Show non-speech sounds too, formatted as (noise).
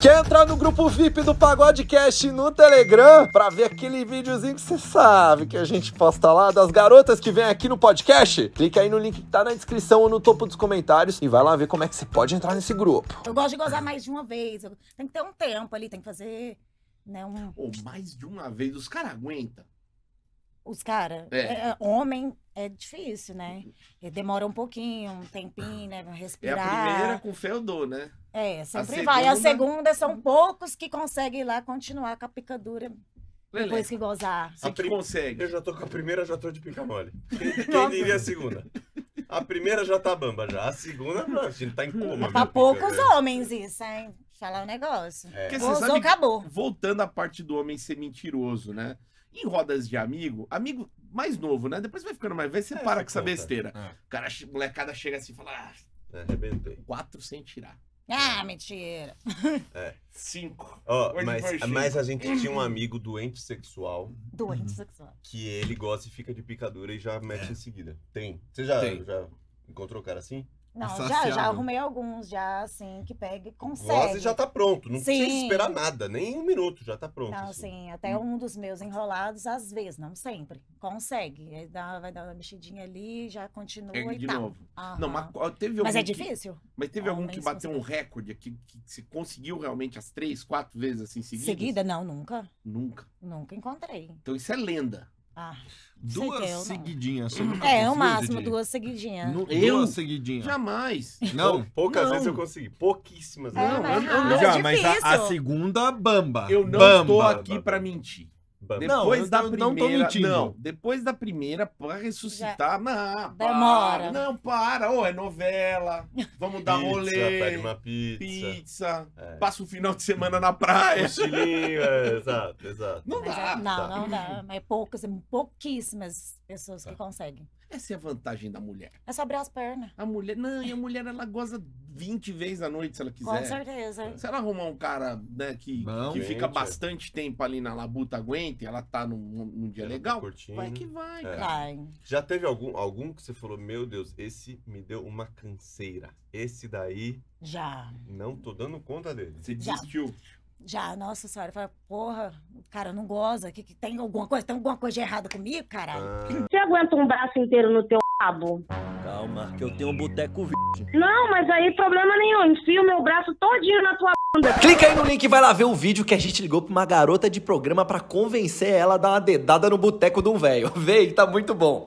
Quer entrar no grupo VIP do Pagodecast no Telegram para ver aquele videozinho que você sabe que a gente posta lá das garotas que vem aqui no podcast? Clique aí no link que tá na descrição ou no topo dos comentários e vai lá ver como é que você pode entrar nesse grupo. Eu gosto de gozar mais de uma vez. Tem que ter um tempo ali, tem que fazer. Né, um... Ou mais de uma vez, os caras aguentam. Os caras? É. é. Homem, é difícil, né? Uhum. Demora um pouquinho, um tempinho, né? Respirar. É a primeira com fé né? É, sempre a vai. Segunda... A segunda são poucos que conseguem lá continuar com a picadura. Lelê. Depois que gozar. A prim... consegue. Eu já tô com a primeira, já tô de pica mole. (laughs) Quem diria a segunda? A primeira já tá bamba já. A segunda, a gente tá em coma. Tá para poucos né? homens isso, hein? falar o um negócio. É. sabe, acabou. Voltando à parte do homem ser mentiroso, né? Em rodas de amigo, amigo mais novo, né? Depois vai ficando mais velho, você é, para com essa besteira. É. O cara, molecada chega assim e fala: ah, é, arrebentei. Quatro sem tirar. Ah, mentira. (laughs) É. Cinco. Oh, mas, mas, a gente tinha um amigo doente sexual. Doente uhum. sexual. Que ele gosta e fica de picadura e já mete é. em seguida. Tem. Você já, Tem. já encontrou o cara assim? Não, já, já arrumei alguns, já, assim, que pega e consegue. Quase já tá pronto, não sim. precisa esperar nada, nem um minuto, já tá pronto. Não, assim. sim, até hum. um dos meus enrolados, às vezes, não sempre, consegue. Aí dá, vai dar uma mexidinha ali, já continua é, e de tal. novo. Não, mas teve Mas é difícil. mas teve algum que bateu um recorde aqui, que se conseguiu realmente as três, quatro vezes, assim, seguidas? Seguida? Não, nunca. Nunca? Nunca encontrei. Então isso é lenda duas seguidinhas. É, o máximo, duas seguidinhas. No, eu? Duas seguidinhas. Jamais. Não. Poucas não. vezes eu consegui. Pouquíssimas. Não, é, vezes. não, eu é não, Já, mas a, a, segunda bamba. Eu não bamba, estou aqui para mentir. Depois não, da eu primeira, não tô mentindo. Não, depois da primeira, pra ressuscitar, Já. não. Demora. Para, não, para. Ô, oh, é novela. Vamos dar pizza, rolê. Pede uma pizza. Pizza. É. Passa o final de semana na praia. Mochilinho, é, exato, exato. Não mas é, dá. É, não, tá. não dá. Mas poucas, pouquíssimas pessoas tá. que conseguem. Essa é a vantagem da mulher. É só abrir as pernas. A mulher. Não, e a mulher ela goza 20 vezes à noite se ela quiser. Com certeza. Se ela arrumar um cara, né, que, que fica é. bastante tempo ali na labuta, aguenta, e ela tá num, num dia ela tá legal, tá vai que vai, é. cara. Já teve algum, algum que você falou, meu Deus, esse me deu uma canseira. Esse daí. Já. Não tô dando conta dele. Você desistiu. Já, nossa senhora, fala, porra, cara, não goza, que, que tem alguma coisa, tem alguma coisa errada comigo, caralho? Ah. Você aguenta um braço inteiro no teu rabo? Calma, que eu tenho um boteco virgem. Não, mas aí problema nenhum, enfio meu braço todinho na tua bunda. Clica aí no link e vai lá ver o vídeo que a gente ligou pra uma garota de programa para convencer ela a dar uma dedada no boteco de um velho. (laughs) Vem, tá muito bom.